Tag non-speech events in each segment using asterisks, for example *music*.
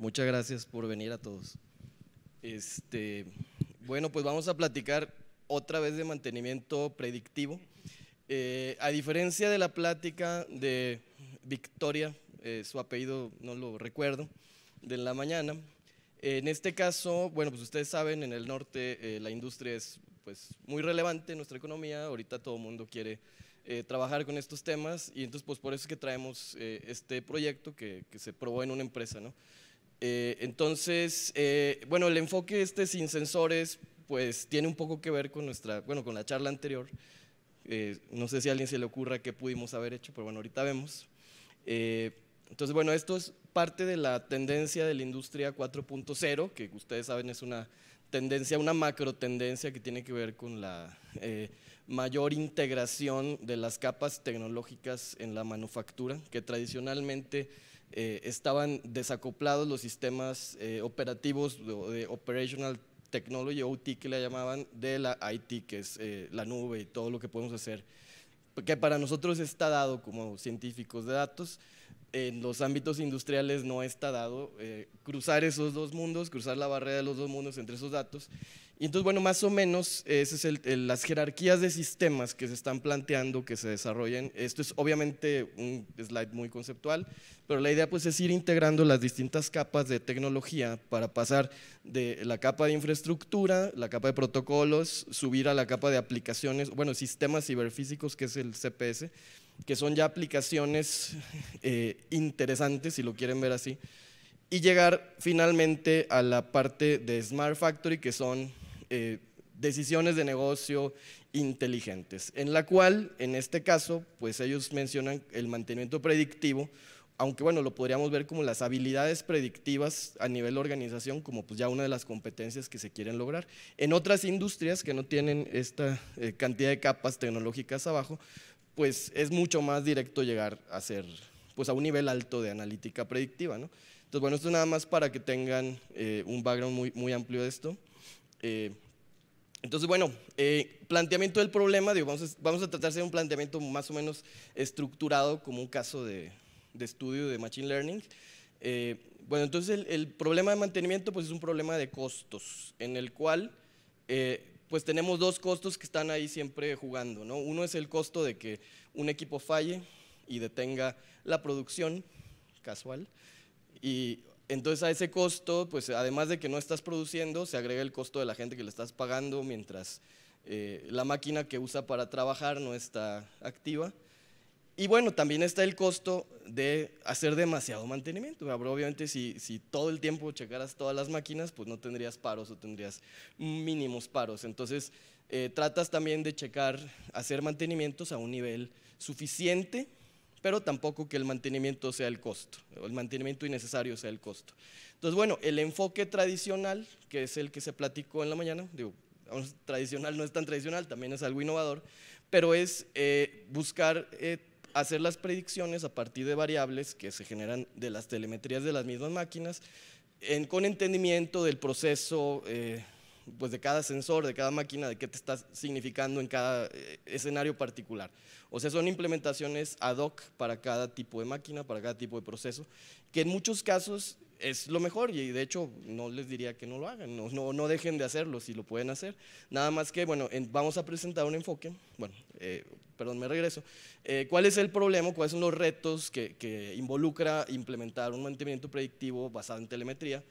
Muchas gracias por venir a todos. Este, bueno, pues vamos a platicar otra vez de mantenimiento predictivo. Eh, a diferencia de la plática de Victoria, eh, su apellido no lo recuerdo, de la mañana, en este caso, bueno, pues ustedes saben, en el norte eh, la industria es pues, muy relevante en nuestra economía, ahorita todo el mundo quiere trabajar con estos temas y entonces pues por eso es que traemos este proyecto que, que, se probó en una empresa, ¿no? Eh, entonces, eh, bueno, el enfoque este sin sensores, pues tiene un poco que ver con nuestra, bueno, con la charla anterior. Eh, no sé si a alguien se le ocurra qué pudimos haber hecho, pero bueno, ahorita vemos. entonces, bueno, esto es parte de la tendencia de la industria 4.0, que ustedes saben es una tendencia, una macro tendencia que tiene que ver con la mayor integración de las capas tecnológicas en la manufactura, que tradicionalmente eh, estaban desacoplados los sistemas eh, operativos de, Operational Technology, OT que le llamaban, de la IT, que es eh, la nube y todo lo que podemos hacer, que para nosotros está dado como científicos de datos, en los ámbitos industriales no está dado eh, cruzar esos dos mundos, cruzar la barrera de los dos mundos entre esos datos. Y entonces, bueno, más o menos, esas es son las jerarquías de sistemas que se están planteando que se desarrollen. Esto es obviamente un slide muy conceptual, pero la idea pues es ir integrando las distintas capas de tecnología para pasar de la capa de infraestructura, la capa de protocolos, subir a la capa de aplicaciones, bueno, sistemas ciberfísicos, que es el CPS, que son ya aplicaciones eh, interesantes, si lo quieren ver así, y llegar finalmente a la parte de Smart Factory, que son eh, decisiones de negocio inteligentes, en la cual, en este caso, pues ellos mencionan el mantenimiento predictivo, aunque bueno, lo podríamos ver como las habilidades predictivas a nivel organización, como pues ya una de las competencias que se quieren lograr. En otras industrias que no tienen esta eh, cantidad de capas tecnológicas abajo, pues es mucho más directo llegar a ser pues a un nivel alto de analítica predictiva. ¿no? Entonces, bueno, esto nada más para que tengan eh, un background muy, muy amplio de esto. Eh, entonces, bueno, eh, planteamiento del problema, digo, vamos, a, vamos a tratar de un planteamiento más o menos estructurado como un caso de, estudio de Machine Learning. bueno, entonces el, el, problema de mantenimiento pues es un problema de costos en el cual pues tenemos dos costos que están ahí siempre jugando. ¿no? Uno es el costo de que un equipo falle y detenga la producción, casual, y entonces a ese costo, pues además de que no estás produciendo, se agrega el costo de la gente que le estás pagando mientras eh, la máquina que usa para trabajar no está activa. Y bueno, también está el costo de hacer demasiado mantenimiento. obviamente, si, si, todo el tiempo checaras todas las máquinas, pues no tendrías paros o tendrías mínimos paros. Entonces, eh, tratas también de checar, hacer mantenimientos a un nivel suficiente, pero tampoco que el mantenimiento sea el costo, o el mantenimiento innecesario sea el costo. Entonces, bueno, el enfoque tradicional, que es el que se platicó en la mañana, digo, tradicional no es tan tradicional, también es algo innovador, pero es eh, buscar... Eh, hacer las predicciones a partir de variables que se generan de las telemetrías de las mismas máquinas, con entendimiento del proceso eh, pues de cada sensor, de cada máquina, de qué te está significando en cada eh, escenario particular. O sea, son implementaciones ad hoc para cada tipo de máquina, para cada tipo de proceso, que en muchos casos es lo mejor y de hecho no les diría que no lo hagan, no, dejen de hacerlo si lo pueden hacer. Nada más que, bueno, vamos a presentar un enfoque, bueno, eh, perdón, me regreso. Eh, ¿Cuál es el problema, cuáles son los retos que, involucra implementar un mantenimiento predictivo basado en telemetría?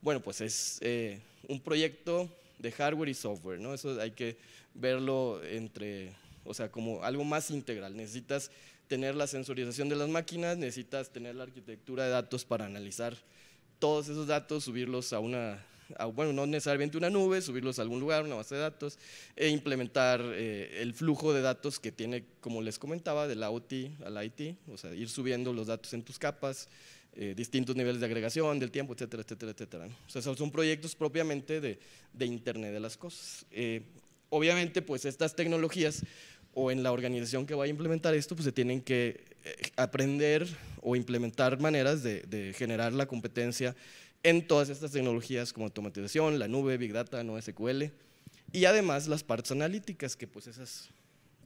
Bueno, pues es eh, un proyecto de hardware y software, ¿no? Eso hay que verlo entre, o sea, como algo más integral. Necesitas tener la sensorización de las máquinas, necesitas tener la arquitectura de datos para analizar todos esos datos, subirlos a una, bueno, no necesariamente una nube, subirlos a algún lugar, una base de datos, e implementar eh, el flujo de datos que tiene, como les comentaba, de la OT a la IT, o sea, ir subiendo los datos en tus capas, eh, distintos niveles de agregación, del tiempo, etcétera, etcétera, etcétera. O sea, son proyectos propiamente de, de Internet de las cosas. Eh, obviamente, pues estas tecnologías o en la organización que vaya a implementar esto, pues se tienen que eh, aprender o implementar maneras de, generar la competencia en todas estas tecnologías como automatización, la nube, Big Data, no SQL, y además las partes analíticas, que pues esas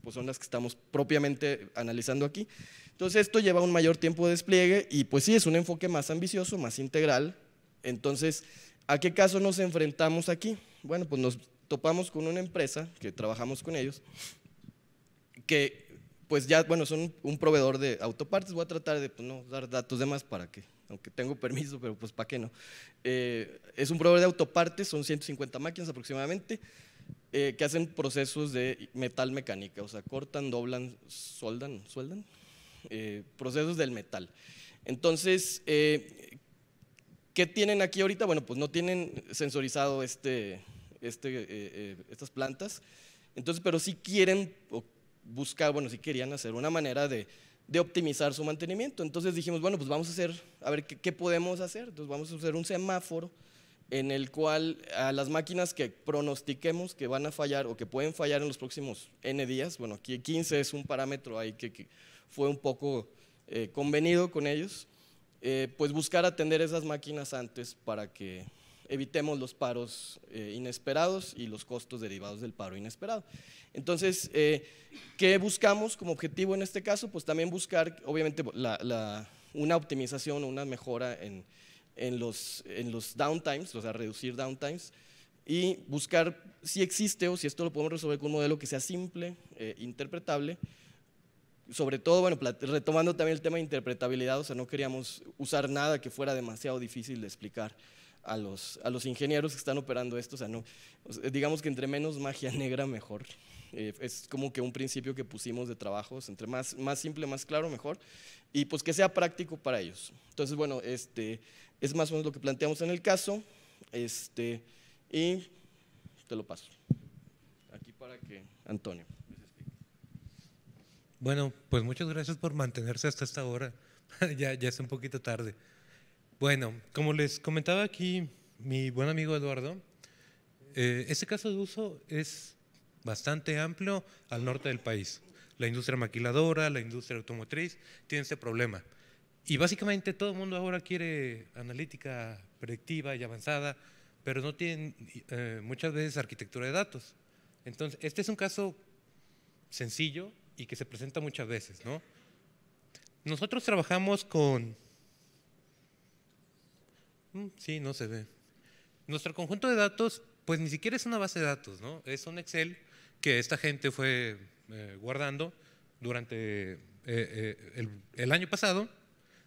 pues son las que estamos propiamente analizando aquí. Entonces esto lleva un mayor tiempo de despliegue y pues sí, es un enfoque más ambicioso, más integral. Entonces, ¿a qué caso nos enfrentamos aquí? Bueno, pues nos topamos con una empresa que trabajamos con ellos, que pues ya, bueno, son un proveedor de autopartes, voy a tratar de pues, no dar datos de más para que, aunque tengo permiso, pero pues para qué no. Eh, es un proveedor de autopartes, son 150 máquinas aproximadamente, eh, que hacen procesos de metal mecánica, o sea, cortan, doblan, soldan, sueldan, eh, procesos del metal. Entonces, ¿qué tienen aquí ahorita? Bueno, pues no tienen sensorizado este, este estas plantas, entonces, pero sí quieren buscar, bueno, si querían hacer una manera de, optimizar su mantenimiento. Entonces dijimos, bueno, pues vamos a hacer, a ver qué, podemos hacer. Entonces vamos a hacer un semáforo en el cual a las máquinas que pronostiquemos que van a fallar o que pueden fallar en los próximos N días, bueno, aquí 15 es un parámetro ahí que, fue un poco eh, convenido con ellos, eh, pues buscar atender esas máquinas antes para que evitemos los paros eh, inesperados y los costos derivados del paro inesperado. Entonces, eh, ¿qué buscamos como objetivo en este caso? Pues también buscar, obviamente, una optimización, o una mejora en, los, en los downtimes, o sea, reducir downtimes, y buscar si existe o si esto lo podemos resolver con un modelo que sea simple, eh, interpretable, sobre todo, bueno, retomando también el tema de interpretabilidad, o sea, no queríamos usar nada que fuera demasiado difícil de explicar a los, a los ingenieros que están operando esto. O sea, no, digamos que entre menos magia *laughs* negra, mejor. Eh, es como que un principio que pusimos de trabajos, entre más, más simple, más claro, mejor. Y pues que sea práctico para ellos. Entonces, bueno, este, es más o menos lo que planteamos en el caso. Este, y te lo paso. Aquí para que Antonio. Bueno, pues muchas gracias por mantenerse hasta esta hora. *laughs* ya es un poquito tarde. Bueno, como les comentaba aquí mi buen amigo Eduardo, este caso de uso es bastante amplio al norte del país. La industria maquiladora, la industria automotriz tienen este problema. Y básicamente todo el mundo ahora quiere analítica predictiva y avanzada, pero no tienen eh, muchas veces arquitectura de datos. Entonces, este es un caso sencillo y que se presenta muchas veces. Nosotros trabajamos con Mm, sí, no se ve. Nuestro conjunto de datos, pues ni siquiera es una base de datos, ¿no? Es un Excel que esta gente fue eh, guardando durante eh, eh, el, año pasado,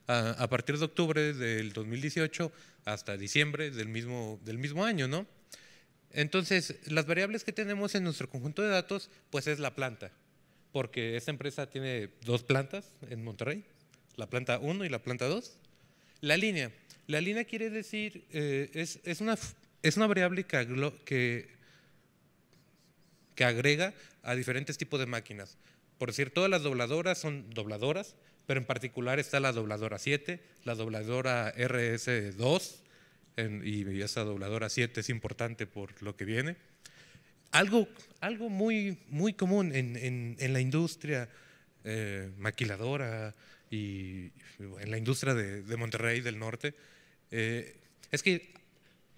a, partir de octubre del 2018 hasta diciembre del mismo, del mismo año, ¿no? Entonces, las variables que tenemos en nuestro conjunto de datos, pues es la planta, porque esta empresa tiene dos plantas en Monterrey, la planta 1 y la planta 2. La línea. La línea quiere decir, eh, es, una, es una variable que, que agrega a diferentes tipos de máquinas. Por decir, todas las dobladoras son dobladoras, pero en particular está la dobladora 7, la dobladora RS2, y esa dobladora 7 es importante por lo que viene. Algo, algo muy, muy común en, la industria eh, maquiladora, y en la industria de, Monterrey, del norte, eh, es que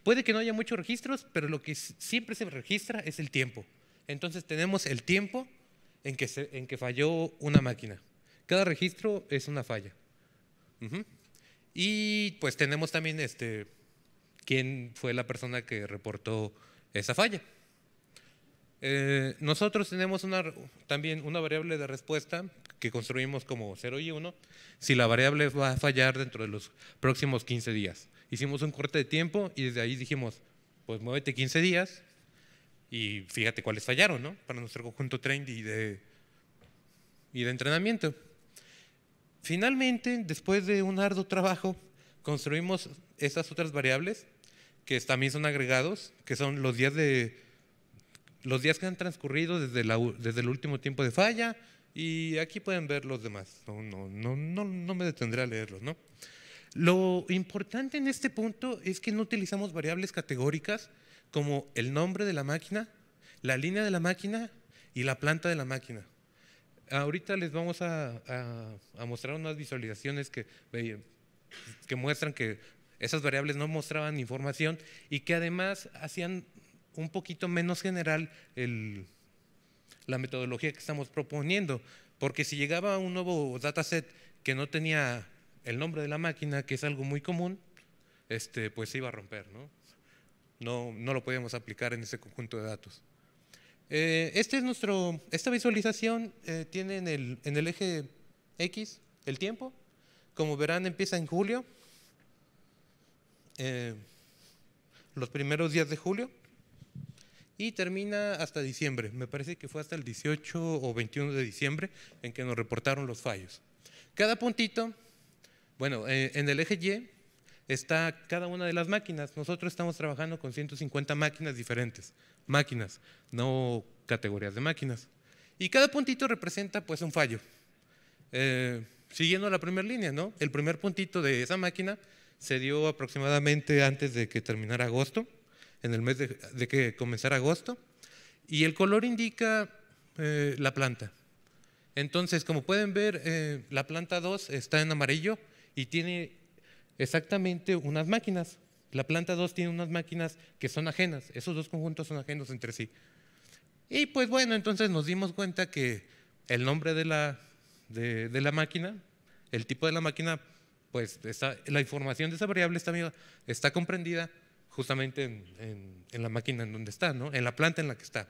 puede que no haya muchos registros, pero lo que siempre se registra es el tiempo. Entonces tenemos el tiempo en que, en que falló una máquina. Cada registro es una falla. Y pues tenemos también este, quién fue la persona que reportó esa falla. Eh, nosotros tenemos una, también una variable de respuesta que construimos como 0 y 1, si la variable va a fallar dentro de los próximos 15 días. Hicimos un corte de tiempo y desde ahí dijimos, pues muévete 15 días y fíjate cuáles fallaron, ¿no? Para nuestro conjunto trend y de, y de entrenamiento. Finalmente, después de un arduo trabajo, construimos estas otras variables que también son agregados, que son los días de los días que han transcurrido desde, desde el último tiempo de falla, y aquí pueden ver los demás. No, no, no, no, no me detendré a leerlos, ¿no? Lo importante en este punto es que no utilizamos variables categóricas como el nombre de la máquina, la línea de la máquina y la planta de la máquina. Ahorita les vamos a, mostrar unas visualizaciones que, eh, que muestran que esas variables no mostraban información y que además hacían un poquito menos general el, la metodología que estamos proponiendo, porque si llegaba un nuevo dataset que no tenía el nombre de la máquina, que es algo muy común, este, pues se iba a romper, ¿no? No, no lo podíamos aplicar en ese conjunto de datos. Eh, este es nuestro, esta visualización eh, tiene en el, en el eje X el tiempo. Como verán, empieza en julio, eh, los primeros días de julio y termina hasta diciembre. Me parece que fue hasta el 18 o 21 de diciembre en que nos reportaron los fallos. Cada puntito, bueno, eh, en el eje Y está cada una de las máquinas. Nosotros estamos trabajando con 150 máquinas diferentes, máquinas, no categorías de máquinas. Y cada puntito representa pues un fallo. Eh, siguiendo la primera línea, ¿no? El primer puntito de esa máquina se dio aproximadamente antes de que terminara agosto en el mes de, que comenzar agosto, y el color indica eh, la planta. Entonces, como pueden ver, eh, la planta 2 está en amarillo y tiene exactamente unas máquinas. La planta 2 tiene unas máquinas que son ajenas, esos dos conjuntos son ajenos entre sí. Y pues bueno, entonces nos dimos cuenta que el nombre de la, de, la máquina, el tipo de la máquina, pues la información de esa variable está, está comprendida justamente en, la máquina en donde está, ¿no? en la planta en la que está.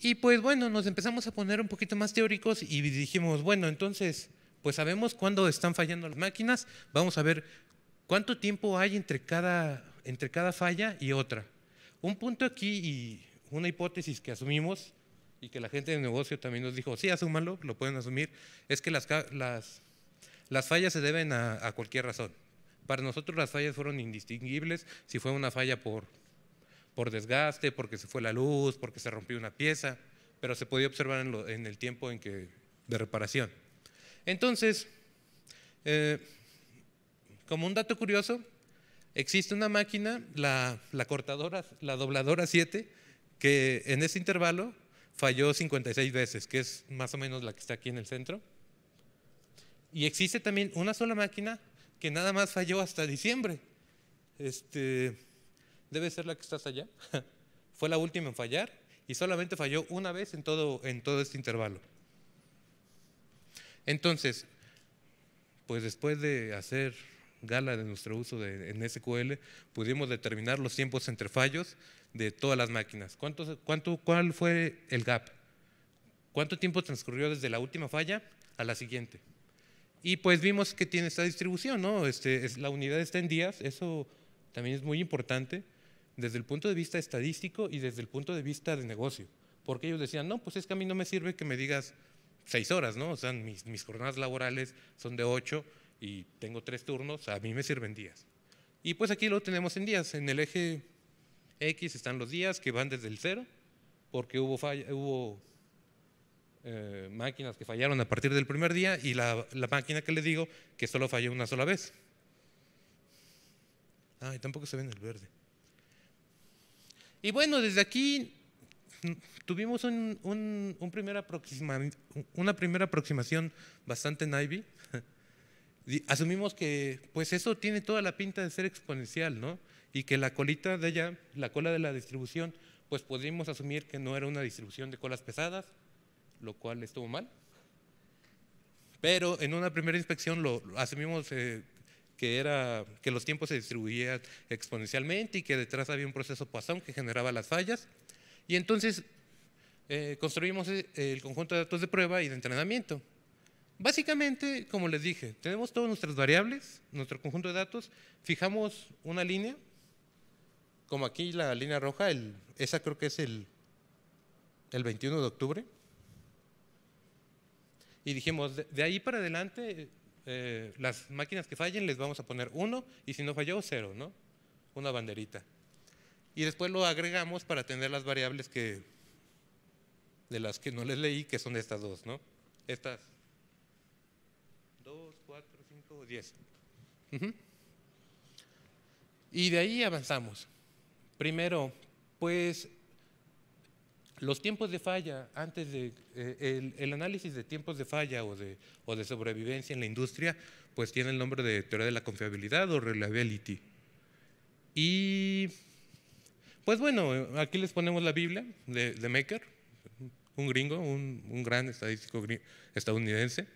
Y pues bueno, nos empezamos a poner un poquito más teóricos y dijimos, bueno, entonces, pues sabemos cuándo están fallando las máquinas, vamos a ver cuánto tiempo hay entre cada, falla y otra. Un punto aquí y una hipótesis que asumimos y que la gente de negocio también nos dijo, sí, asúmalo, lo pueden asumir, es que las, fallas se deben a cualquier razón, para nosotros las fallas fueron indistinguibles si fue una falla por, por desgaste, porque se fue la luz, porque se rompió una pieza, pero se podía observar en, el tiempo en que, de reparación. Entonces, eh, como un dato curioso, existe una máquina, la, la cortadora, la dobladora 7, que en ese intervalo falló 56 veces, que es más o menos la que está aquí en el centro. Y existe también una sola máquina que nada más falló hasta diciembre. Este, debe ser la que estás allá. *laughs* Fue la última en fallar y solamente falló una vez en todo, en todo este intervalo. Entonces, pues después de hacer gala de nuestro uso en SQL, pudimos determinar los tiempos entre fallos de todas las máquinas. ¿Cuánto, cuál fue el gap? ¿Cuánto tiempo transcurrió desde la última falla a la siguiente? Y pues vimos que tiene esta distribución, ¿no? Este, es, la unidad está en días, eso también es muy importante desde el punto de vista estadístico y desde el punto de vista de negocio. Porque ellos decían, no, pues es que a mí no me sirve que me digas seis horas, ¿no? O sea, mis, mis jornadas laborales son de ocho y tengo tres turnos, a mí me sirven días. Y pues aquí lo tenemos en días. En el eje X están los días que van desde el cero, porque hubo, falla, hubo eh, máquinas que fallaron a partir del primer día y la, máquina que le digo que solo falló una sola vez. Ah, y tampoco se ve en el verde. Y bueno, desde aquí mm, tuvimos un, un, primer una primera aproximación bastante naive. *laughs* Asumimos que pues eso tiene toda la pinta de ser exponencial, ¿no? Y que la colita de ella, la cola de la distribución, pues podríamos asumir que no era una distribución de colas pesadas, lo cual estuvo mal. Pero en una primera inspección lo, asumimos eh, que, era, que los tiempos se distribuían exponencialmente y que detrás había un proceso Poisson que generaba las fallas. Y entonces eh, construimos eh, el conjunto de datos de prueba y de entrenamiento. Básicamente, como les dije, tenemos todas nuestras variables, nuestro conjunto de datos, fijamos una línea, como aquí la línea roja, el, esa creo que es el, el 21 de octubre, y dijimos, de, ahí para adelante, eh, las máquinas que fallen les vamos a poner uno y si no falló, cero, ¿no? Una banderita. Y después lo agregamos para tener las variables que, de las que no les leí, que son estas dos, ¿no? Estas. Dos, cuatro, cinco, diez. Y de ahí avanzamos. Primero, pues los tiempos de falla, antes de eh, el, análisis de tiempos de falla o de, sobrevivencia en la industria, pues tiene el nombre de teoría de la confiabilidad o reliability. Y pues bueno, aquí les ponemos la Biblia de, Maker, un gringo, un, gran estadístico estadounidense,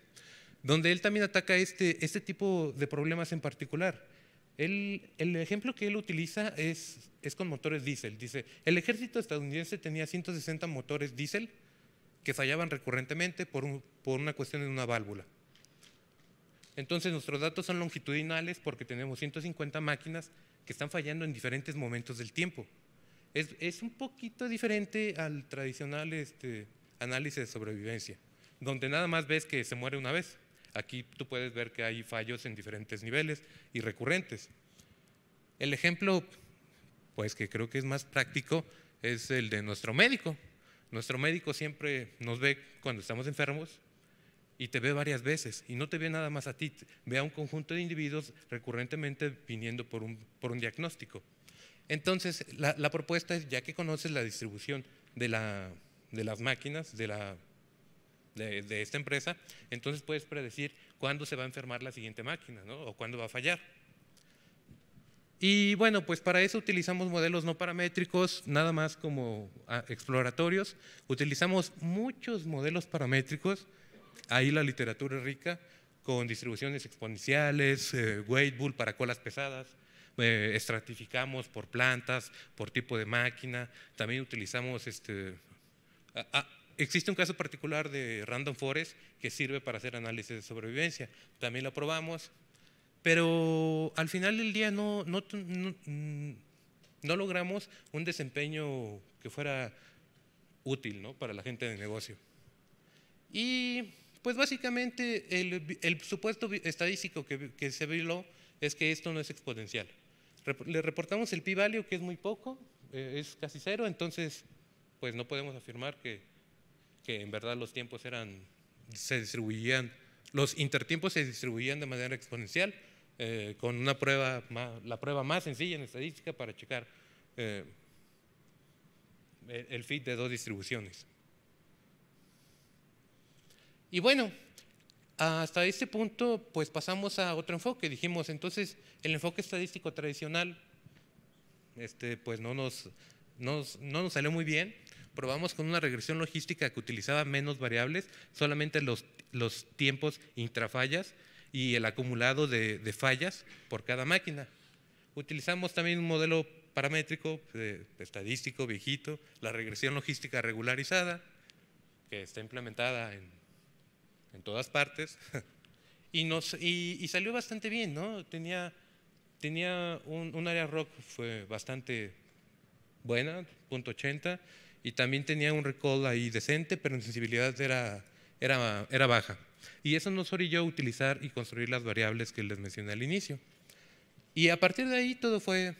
donde él también ataca este, este tipo de problemas en particular el ejemplo que él utiliza es, con motores diésel. Dice, el ejército estadounidense tenía 160 motores diésel que fallaban recurrentemente por, una cuestión de una válvula. Entonces nuestros datos son longitudinales porque tenemos 150 máquinas que están fallando en diferentes momentos del tiempo. Es, es un poquito diferente al tradicional este, análisis de sobrevivencia, donde nada más ves que se muere una vez. Aquí tú puedes ver que hay fallos en diferentes niveles y recurrentes. El ejemplo, pues que creo que es más práctico, es el de nuestro médico. Nuestro médico siempre nos ve cuando estamos enfermos y te ve varias veces y no te ve nada más a ti, ve a un conjunto de individuos recurrentemente viniendo por un, por un diagnóstico. Entonces, la, propuesta es, ya que conoces la distribución de, la, de las máquinas, de la de, esta empresa, entonces puedes predecir cuándo se va a enfermar la siguiente máquina ¿no? o cuándo va a fallar. Y bueno, pues para eso utilizamos modelos no paramétricos, nada más como ah, exploratorios. Utilizamos muchos modelos paramétricos, ahí la literatura es rica, con distribuciones exponenciales, eh, bull para colas pesadas, eh, estratificamos por plantas, por tipo de máquina, también utilizamos este, ah, ah, existe un caso particular de Random Forest que sirve para hacer análisis de sobrevivencia. También lo probamos, pero al final del día no, no, mm, no, logramos un desempeño que fuera útil ¿no? para la gente de negocio. Y pues básicamente el, supuesto estadístico que, se violó es que esto no es exponencial. Le reportamos el p-value que es muy poco, eh, es casi cero, entonces pues no podemos afirmar que que en verdad los tiempos eran, se distribuían, los intertiempos se distribuían de manera exponencial, eh, con una prueba, la prueba más sencilla en estadística para checar eh, el fit de dos distribuciones. Y bueno, hasta este punto, pues pasamos a otro enfoque. Dijimos, entonces, el enfoque estadístico tradicional, este, pues no nos, no nos salió muy bien probamos con una regresión logística que utilizaba menos variables, solamente los, los tiempos intrafallas y el acumulado de, fallas por cada máquina. Utilizamos también un modelo paramétrico, eh, estadístico, viejito, la regresión logística regularizada, que está implementada en, en todas partes, *laughs* y, nos, y, salió bastante bien, ¿no? Tenía, tenía un, área rock fue bastante buena, punto .80, y también tenía un recall ahí decente, pero en sensibilidad era, era, era baja. Y eso nos orilló a utilizar y construir las variables que les mencioné al inicio. Y a partir de ahí todo fue,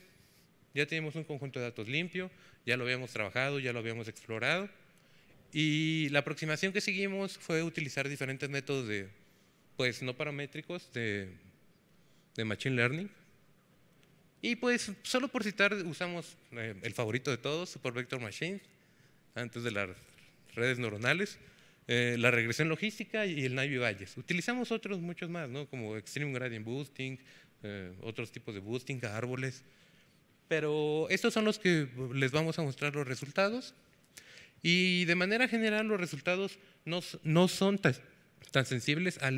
ya teníamos un conjunto de datos limpio, ya lo habíamos trabajado, ya lo habíamos explorado, y la aproximación que seguimos fue utilizar diferentes métodos de, pues no paramétricos, de, de Machine Learning. Y pues solo por citar, usamos eh, el favorito de todos, Super Vector Machines antes de las redes neuronales, eh, la regresión logística y el Navy Valles. Utilizamos otros muchos más, ¿no? como Extreme Gradient Boosting, eh, otros tipos de boosting árboles. Pero estos son los que les vamos a mostrar los resultados. Y de manera general los resultados no, no son tan, tan sensibles a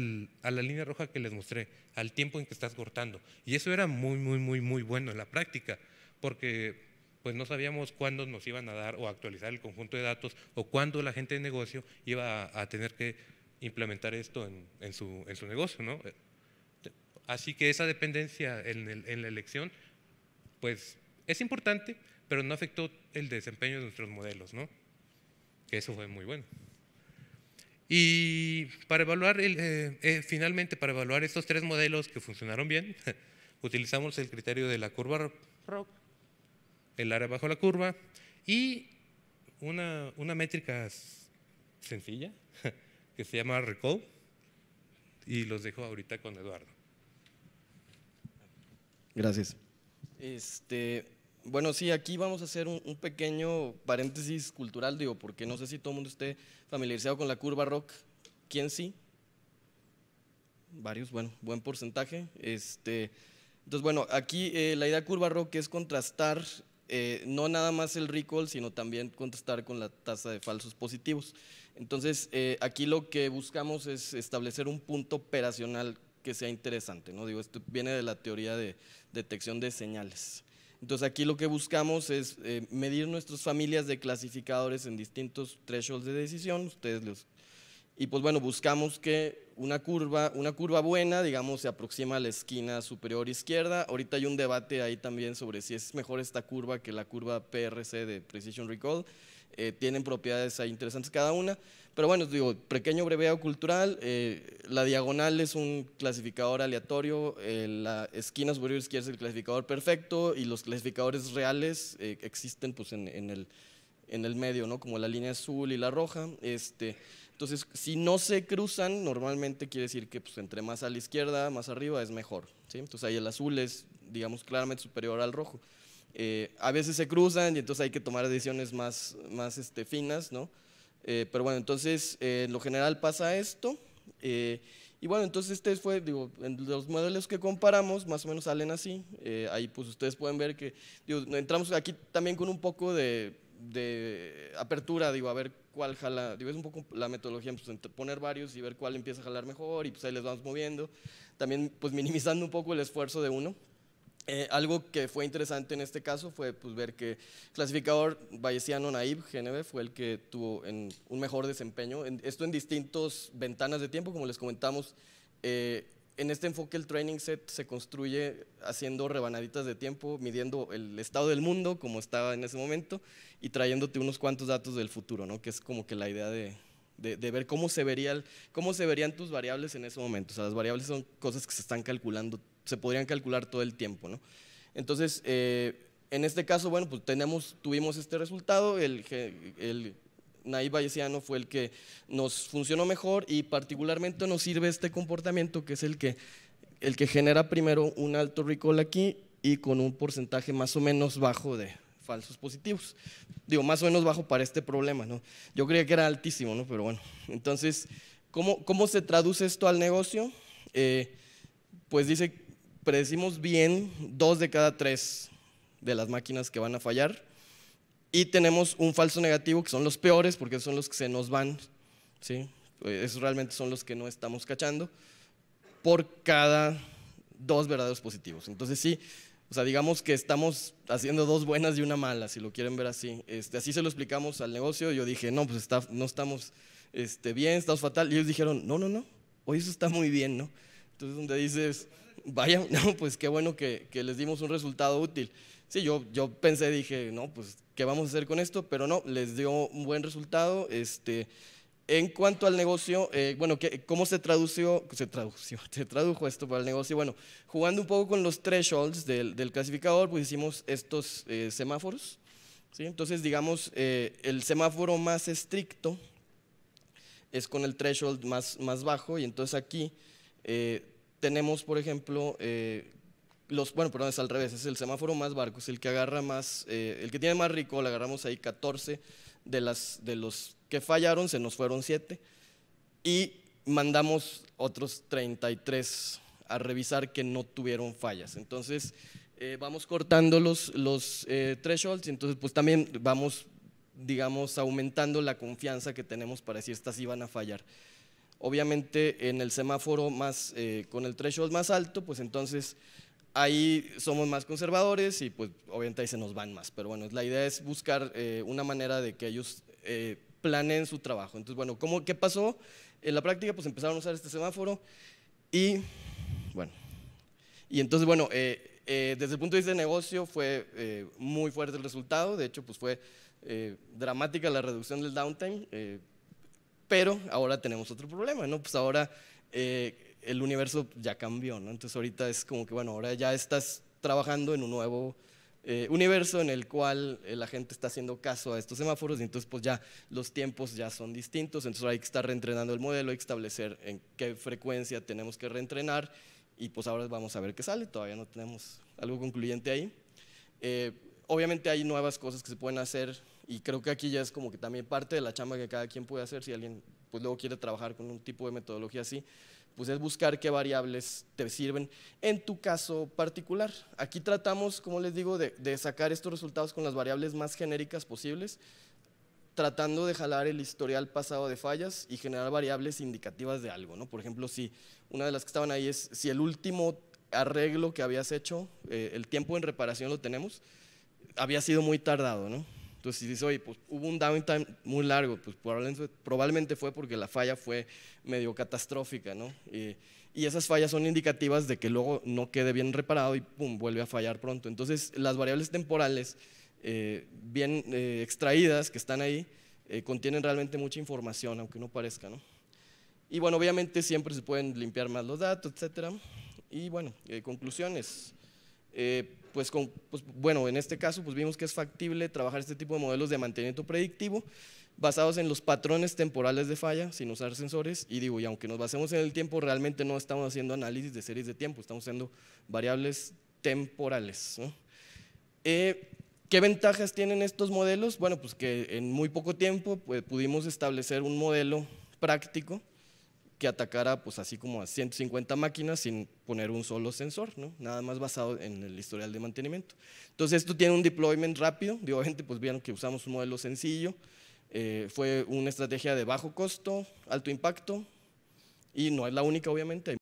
la línea roja que les mostré, al tiempo en que estás cortando. Y eso era muy, muy, muy, muy bueno en la práctica, porque pues no sabíamos cuándo nos iban a dar o actualizar el conjunto de datos o cuándo la gente de negocio iba a, tener que implementar esto en, su, negocio. Así que esa dependencia en, la elección, pues es importante, pero no afectó el desempeño de nuestros modelos, ¿no? que eso fue muy bueno. Y para evaluar, eh, eh, finalmente, para evaluar estos tres modelos que funcionaron bien, *laughs* utilizamos el criterio de la curva ROC el área bajo la curva y una, una métrica sencilla *laughs* que se llama recall y los dejo ahorita con Eduardo. Gracias. Este, bueno, sí, aquí vamos a hacer un, pequeño paréntesis cultural, digo, porque no sé si todo el mundo esté familiarizado con la curva rock. ¿Quién sí? Varios, bueno, buen porcentaje. Este, entonces, bueno, aquí eh, la idea curva rock es contrastar eh, no nada más el recall, sino también contestar con la tasa de falsos positivos. Entonces, eh, aquí lo que buscamos es establecer un punto operacional que sea interesante, ¿no? Digo, esto viene de la teoría de detección de señales. Entonces, aquí lo que buscamos es eh, medir nuestras familias de clasificadores en distintos thresholds de decisión. Ustedes los y pues bueno, buscamos que una curva, una curva buena, digamos, se aproxima a la esquina superior izquierda. Ahorita hay un debate ahí también sobre si es mejor esta curva que la curva PRC de Precision Recall. Eh, tienen propiedades ahí interesantes cada una. Pero bueno, digo, pequeño breveo cultural, eh, la diagonal es un clasificador aleatorio, eh, la esquina superior izquierda es el clasificador perfecto y los clasificadores reales existen pues en, en, el, en el medio, ¿no? Como la línea azul y la roja. Este, entonces, si no se cruzan, normalmente quiere decir que pues, entre más a la izquierda, más arriba, es mejor. Entonces ahí el azul es, digamos, claramente superior al rojo. Eh, a veces se cruzan y entonces hay que tomar decisiones más, más este, finas, ¿no? Eh, pero bueno, entonces, eh, en lo general pasa esto. y bueno, entonces este fue, digo, en los modelos que comparamos, más o menos salen así. ahí pues ustedes pueden ver que, digo, entramos aquí también con un poco de, de apertura, digo, a ver cuál jala, digo, es un poco la metodología, pues, poner varios y ver cuál empieza a jalar mejor y pues ahí les vamos moviendo, también pues minimizando un poco el esfuerzo de uno. Eh, algo que fue interesante en este caso fue pues, ver que clasificador Valleciano Naib GNB fue el que tuvo en un mejor desempeño. esto en distintas ventanas de tiempo, como les comentamos, eh, en este enfoque el training set se construye haciendo rebanaditas de tiempo, midiendo el estado del mundo como estaba en ese momento y trayéndote unos cuantos datos del futuro, ¿no? que es como que la idea de, de, ver cómo se, vería cómo se verían tus variables en ese momento. O sea, las variables son cosas que se están calculando, se podrían calcular todo el tiempo. ¿no? Entonces, eh, en este caso, bueno, pues tenemos, tuvimos este resultado, el, el Nayib Bayesiano fue el que nos funcionó mejor y particularmente nos sirve este comportamiento que es el que, el que genera primero un alto recall aquí y con un porcentaje más o menos bajo de falsos positivos. Digo, más o menos bajo para este problema, ¿no? Yo creía que era altísimo, ¿no? Pero bueno, entonces, ¿cómo, cómo se traduce esto al negocio? Eh, pues dice, predecimos bien dos de cada tres de las máquinas que van a fallar y tenemos un falso negativo, que son los peores, porque son los que se nos van, ¿sí? Esos realmente son los que no estamos cachando, por cada dos verdaderos positivos. Entonces sí, o sea, digamos que estamos haciendo dos buenas y una mala, si lo quieren ver así. Este, así se lo explicamos al negocio. Yo dije, no, pues está, no estamos este, bien, estamos fatal. Y ellos dijeron, no, no, no, hoy eso está muy bien, ¿no? Entonces, donde dices, vaya, *laughs* no, pues qué bueno que, que les dimos un resultado útil yo, yo pensé, dije, no, pues, ¿qué vamos a hacer con esto? Pero no, les dio un buen resultado. Este, en cuanto al negocio, eh, bueno, ¿cómo se tradució, se tradujo *laughs* se tradujo esto para el negocio? Bueno, jugando un poco con los thresholds del, del clasificador, pues hicimos estos eh, semáforos. ¿sí? Entonces, digamos, eh, el semáforo más estricto es con el threshold más, más bajo y entonces aquí tenemos, por ejemplo, los, bueno, perdón, es al revés, es el semáforo más barcos, el que agarra más, eh, el que tiene más rico le agarramos ahí 14 de, las, de los que fallaron, se nos fueron 7 y mandamos otros 33 a revisar que no tuvieron fallas. Entonces, eh, vamos cortando los, los eh, thresholds entonces pues también vamos, digamos, aumentando la confianza que tenemos para si estas iban a fallar. Obviamente en el semáforo más, con el threshold más alto, pues entonces ahí somos más conservadores y pues obviamente ahí se nos van más. Pero bueno, la idea es buscar eh, una manera de que ellos eh, planeen su trabajo. Entonces, bueno, ¿qué pasó? En la práctica pues empezaron a usar este semáforo y bueno, y entonces bueno, eh, eh, desde el punto de vista de negocio fue muy fuerte el resultado, de hecho pues fue dramática la reducción del downtime, pero ahora tenemos otro problema, ¿no? Pues ahora el universo ya cambió, ¿no? Entonces ahorita es como que, bueno, ahora ya estás trabajando en un nuevo eh, universo en el cual eh, la gente está haciendo caso a estos semáforos y entonces pues ya los tiempos ya son distintos, entonces hay que estar reentrenando el modelo, hay que establecer en qué frecuencia tenemos que reentrenar y pues ahora vamos a ver qué sale, todavía no tenemos algo concluyente ahí. Eh, obviamente hay nuevas cosas que se pueden hacer y creo que aquí ya es como que también parte de la chamba que cada quien puede hacer si alguien pues luego quiere trabajar con un tipo de metodología así, pues es buscar qué variables te sirven en tu caso particular. Aquí tratamos, como les digo, de, sacar estos resultados con las variables más genéricas posibles, tratando de jalar el historial pasado de fallas y generar variables indicativas de algo. Por ejemplo, si una de las que estaban ahí es si el último arreglo que habías hecho, eh, el tiempo en reparación lo tenemos, había sido muy tardado, ¿no? Entonces, si dices, oye, pues hubo un downtime muy largo, pues probablemente fue porque la falla fue medio catastrófica, ¿no? Y, esas fallas son indicativas de que luego no quede bien reparado y pum, vuelve a fallar pronto. Entonces, las variables temporales eh, bien eh, extraídas que están ahí eh, contienen realmente mucha información, aunque no parezca, ¿no? Y bueno, obviamente siempre se pueden limpiar más los datos, etcétera. Y bueno, conclusiones. Eh, pues, pues, bueno, en este caso pues vimos que es factible trabajar este tipo de modelos de mantenimiento predictivo basados en los patrones temporales de falla sin usar sensores y digo, y aunque nos basemos en el tiempo, realmente no estamos haciendo análisis de series de tiempo, estamos haciendo variables temporales. Eh, ¿Qué ventajas tienen estos modelos? Bueno, pues que en muy poco tiempo pues, pudimos establecer un modelo práctico que atacara pues así como a 150 máquinas sin poner un solo sensor, ¿no? nada más basado en el historial de mantenimiento. Entonces esto tiene un deployment rápido, digo, gente pues vieron que usamos un modelo sencillo, eh, fue una estrategia de bajo costo, alto impacto y no es la única obviamente.